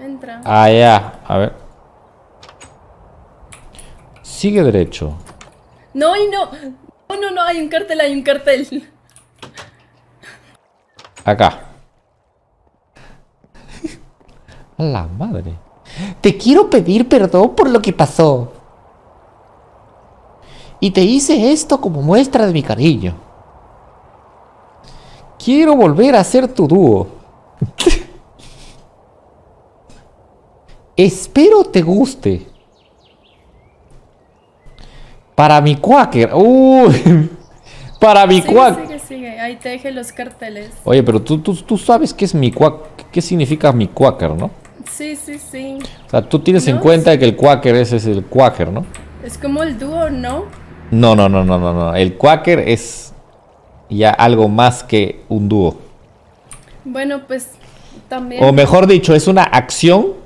Entra. Ah, ya. A ver. Sigue derecho. No, y no. No, no, no. Hay un cartel, hay un cartel. Acá. la madre. Te quiero pedir perdón por lo que pasó. Y te hice esto como muestra de mi cariño. Quiero volver a ser tu dúo. Espero te guste. Para mi cuáquer. Uy. Para mi sigue, Sigue, sigue. Ahí te dejé los carteles. Oye, pero tú, sabes qué es mi cuá... qué significa mi cuáquer, ¿no? Sí, sí, sí. O sea, tú tienes en cuenta que el cuáquer ese es el cuáquer, ¿no? Es como el dúo, ¿no? No, no, no, no, no, no. El cuáquer es ya algo más que un dúo. Bueno, pues también. O mejor dicho, es una acción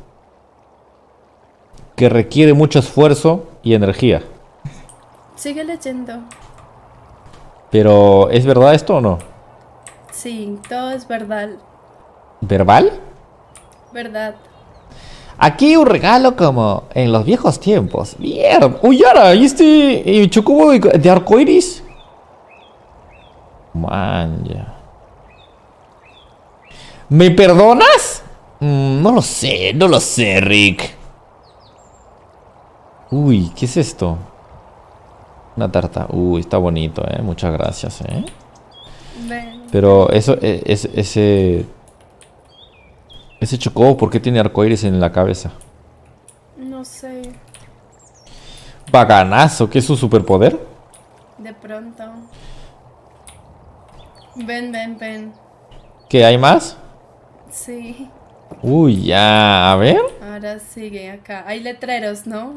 requiere mucho esfuerzo y energía. Sigue leyendo. Pero, ¿es verdad esto o no? Sí, todo es verdad. ¿Verbal? Verdad. Aquí un regalo como en los viejos tiempos. Mierda. Uy, ahora eh, ¿y este chocobo de, arcoiris? Man, ¿Me perdonas? Mm, no lo sé, no lo sé, Rick. Uy, ¿qué es esto? Una tarta. Uy, está bonito, ¿eh? Muchas gracias, ¿eh? Ven. Pero eso, e, es, ese... Ese chocó, ¿por qué tiene arcoíris en la cabeza? No sé. ¡Baganazo! ¿qué es su superpoder? De pronto. Ven, ven, ven. ¿Qué, hay más? Sí. Uy, ya, a ver. Ahora sigue acá. Hay letreros, ¿no?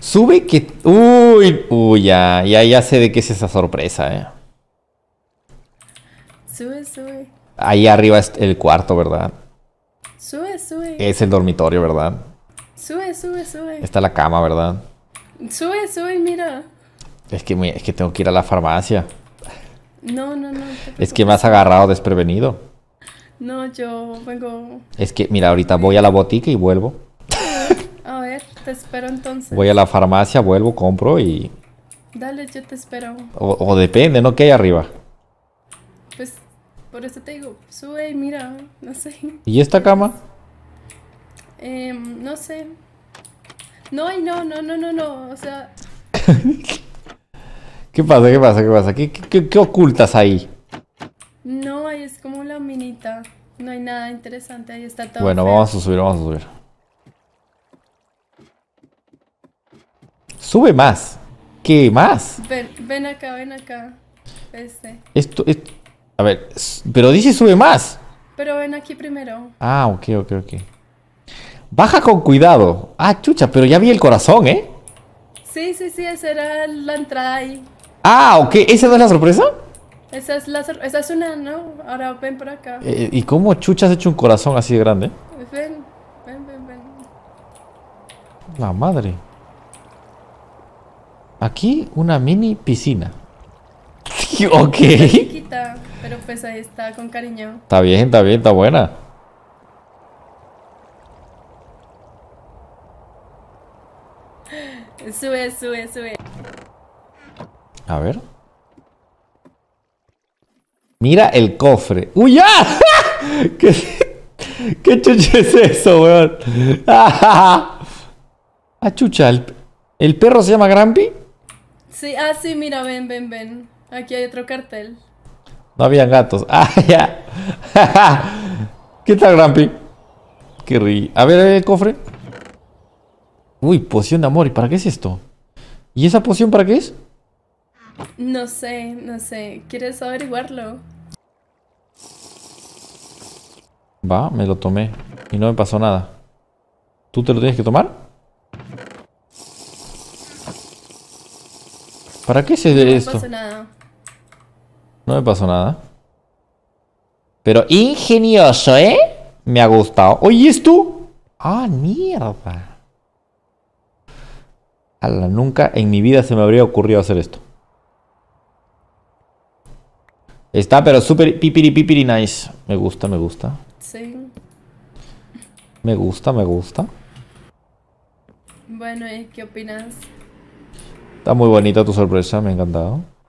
Sube que... Uy, ya, ya, sé de qué es esa sorpresa, eh. Sube, sube. Ahí arriba es el cuarto, ¿verdad? Sube, sube. Es el dormitorio, ¿verdad? Sube, sube, sube. Está la cama, ¿verdad? Sube, sube, mira. Es que, es que tengo que ir a la farmacia. No, no, no. Es que me has agarrado desprevenido. No, yo vengo. Es que, mira, ahorita voy a la botica y vuelvo. Te espero entonces. Voy a la farmacia, vuelvo, compro y... Dale, yo te espero. O, depende, ¿no? ¿Qué hay arriba? Pues, por eso te digo, sube y mira, no sé. ¿Y esta cama? Em, no sé. No, no, no, no, no, no, o sea... ¿Qué pasa? ¿Qué pasa? ¿Qué pasa? ¿Qué, ocultas ahí? No, ahí es como la minita. No hay nada interesante, ahí está todo. Bueno, vamos a subir, vamos a subir. Sube más. ¿Qué más? Ven, acá, ven acá. Este. Esto, esto. A ver, pero dice sube más. Pero ven aquí primero. Ah, ok, ok, ok. Baja con cuidado. Ah, chucha, pero ya vi el corazón, ¿eh? Sí, sí, sí, esa era la entrada ahí. Ah, ok, ¿esa no es la sorpresa? Esa es, la esa es una, ¿no? Ahora ven por acá. Eh, eh, ¿Y cómo chucha has hecho un corazón así de grande? Ven, ven, ven, ven. La madre. Aquí una mini piscina. ok. Está chiquita, pero pues ahí está, con cariño. Está bien, está bien, está buena. Sube, sube, sube. A ver. Mira el cofre. ¡Uy, ya! ¿Qué, ¿Qué chucha es eso, weón? ¡Ah, ¿El, perro se llama Grampy Sí, ah, sí, mira, ven, ven, ven. Aquí hay otro cartel. No habían gatos. Ah, ya. ¿Qué tal, Grampi? Qué ri. A ver el cofre. Uy, poción de amor. ¿Y para qué es esto? ¿Y esa poción para qué es? No sé, no sé. ¿Quieres averiguarlo? Va, me lo tomé. Y no me pasó nada. ¿Tú te lo tienes que tomar? ¿Para qué se esto? No me pasó nada. No me pasó nada. Pero ingenioso, ¿eh? Me ha gustado. Oye, tú. Ah, mierda. nunca en mi vida se me habría ocurrido hacer esto. Está, pero súper pipiri pipiri nice. Me gusta, me gusta. Sí. Me gusta, me gusta. Bueno, ¿y qué opinas? Está muy bonita tu sorpresa, me ha encantado.